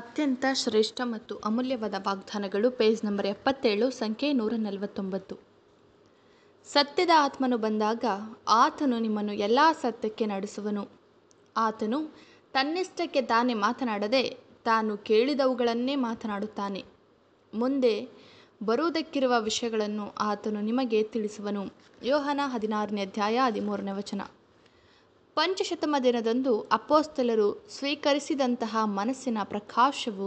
ಅತ್ಯಂತ ಶ್ರೇಷ್ಠ ಮತ್ತು ಅಮೂಲ್ಯವಾದ ವಾಗ್ದಾನಗಳು ಪೇಜ್ ನಂಬರ್ ಎಪ್ಪತ್ತೇಳು ಸಂಖ್ಯೆ ನೂರ ನಲವತ್ತೊಂಬತ್ತು ಸತ್ಯದ ಆತ್ಮನು ಬಂದಾಗ ಆತನು ನಿಮ್ಮನ್ನು ಎಲ್ಲ ಸತ್ಯಕ್ಕೆ ನಡೆಸುವನು ಆತನು ತನ್ನಿಷ್ಟಕ್ಕೆ ತಾನೇ ಮಾತನಾಡದೆ ತಾನು ಕೇಳಿದವುಗಳನ್ನೇ ಮಾತನಾಡುತ್ತಾನೆ ಮುಂದೆ ಬರುವುದಕ್ಕಿರುವ ವಿಷಯಗಳನ್ನು ಆತನು ನಿಮಗೆ ತಿಳಿಸುವನು ಯೋಹನ ಹದಿನಾರನೇ ಅಧ್ಯಾಯ ಹದಿಮೂರನೇ ವಚನ ಪಂಚಶತಮ ದಿನದಂದು ಅಪೋಸ್ತಲರು ಸ್ವೀಕರಿಸಿದಂತಹ ಮನಸ್ಸಿನ ಪ್ರಕಾಶವು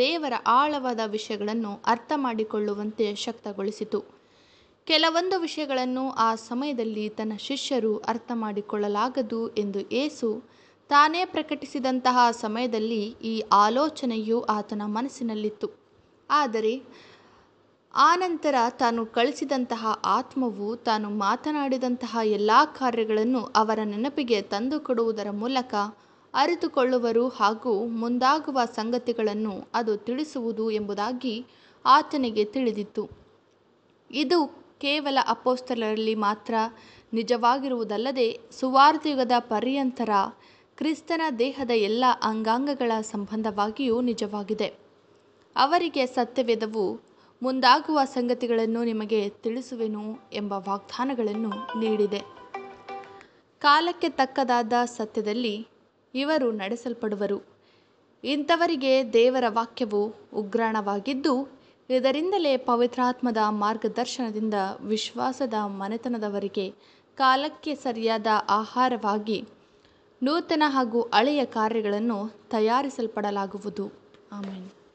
ದೇವರ ಆಳವಾದ ವಿಷಯಗಳನ್ನು ಅರ್ಥ ಮಾಡಿಕೊಳ್ಳುವಂತೆ ಶಕ್ತಗೊಳಿಸಿತು ಕೆಲವೊಂದು ವಿಷಯಗಳನ್ನು ಆ ಸಮಯದಲ್ಲಿ ತನ್ನ ಶಿಷ್ಯರು ಅರ್ಥ ಮಾಡಿಕೊಳ್ಳಲಾಗದು ಎಂದು ಏಸು ತಾನೇ ಪ್ರಕಟಿಸಿದಂತಹ ಸಮಯದಲ್ಲಿ ಈ ಆಲೋಚನೆಯು ಆತನ ಮನಸ್ಸಿನಲ್ಲಿತ್ತು ಆದರೆ ಆನಂತರ ತಾನು ಕಳಿಸಿದಂತಹ ಆತ್ಮವು ತಾನು ಮಾತನಾಡಿದಂತಹ ಎಲ್ಲ ಕಾರ್ಯಗಳನ್ನು ಅವರ ನೆನಪಿಗೆ ತಂದುಕೊಡುವುದರ ಮೂಲಕ ಅರಿತುಕೊಳ್ಳುವರು ಹಾಗೂ ಮುಂದಾಗುವ ಸಂಗತಿಗಳನ್ನು ಅದು ತಿಳಿಸುವುದು ಎಂಬುದಾಗಿ ಆತನಿಗೆ ತಿಳಿದಿತ್ತು ಇದು ಕೇವಲ ಅಪೋಸ್ತಲರಲ್ಲಿ ಮಾತ್ರ ನಿಜವಾಗಿರುವುದಲ್ಲದೆ ಸುವಾರ್ಧಯುಗದ ಪರ್ಯಂತರ ಕ್ರಿಸ್ತನ ದೇಹದ ಎಲ್ಲ ಅಂಗಾಂಗಗಳ ಸಂಬಂಧವಾಗಿಯೂ ನಿಜವಾಗಿದೆ ಅವರಿಗೆ ಸತ್ಯವೇದವು ಮುಂದಾಗುವ ಸಂಗತಿಗಳನ್ನು ನಿಮಗೆ ತಿಳಿಸುವೆನು ಎಂಬ ವಾಗ್ದಾನಗಳನ್ನು ನೀಡಿದೆ ಕಾಲಕ್ಕೆ ತಕ್ಕದಾದ ಸತ್ಯದಲ್ಲಿ ಇವರು ನಡೆಸಲ್ಪಡುವರು ಇಂಥವರಿಗೆ ದೇವರ ವಾಕ್ಯವು ಉಗ್ರಾಣವಾಗಿದ್ದು ಇದರಿಂದಲೇ ಪವಿತ್ರಾತ್ಮದ ಮಾರ್ಗದರ್ಶನದಿಂದ ವಿಶ್ವಾಸದ ಮನೆತನದವರಿಗೆ ಕಾಲಕ್ಕೆ ಸರಿಯಾದ ಆಹಾರವಾಗಿ ನೂತನ ಹಾಗೂ ಹಳೆಯ ಕಾರ್ಯಗಳನ್ನು ತಯಾರಿಸಲ್ಪಡಲಾಗುವುದು ಆಮೇಲೆ